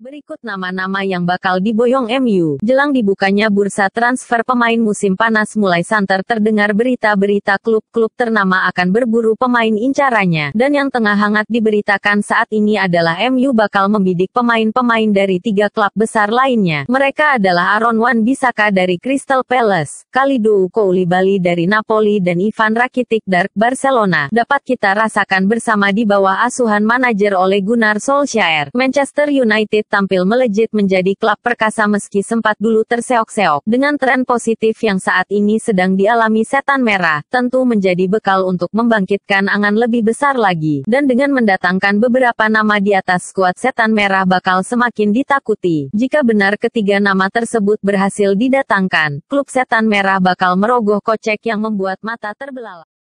Berikut nama-nama yang bakal diboyong MU. Jelang dibukanya bursa transfer pemain musim panas mulai santer terdengar berita-berita klub-klub ternama akan berburu pemain incarannya. Dan yang tengah hangat diberitakan saat ini adalah MU bakal membidik pemain-pemain dari tiga klub besar lainnya. Mereka adalah Aaron Wan Bisaka dari Crystal Palace, Kalidou Koulibaly dari Napoli dan Ivan Rakitic dari Barcelona. Dapat kita rasakan bersama di bawah asuhan manajer oleh Gunnar Solskjaer. Manchester United tampil melejit menjadi klub perkasa meski sempat dulu terseok-seok. Dengan tren positif yang saat ini sedang dialami setan merah, tentu menjadi bekal untuk membangkitkan angan lebih besar lagi. Dan dengan mendatangkan beberapa nama di atas skuad setan merah bakal semakin ditakuti. Jika benar ketiga nama tersebut berhasil didatangkan, klub setan merah bakal merogoh kocek yang membuat mata terbelalak.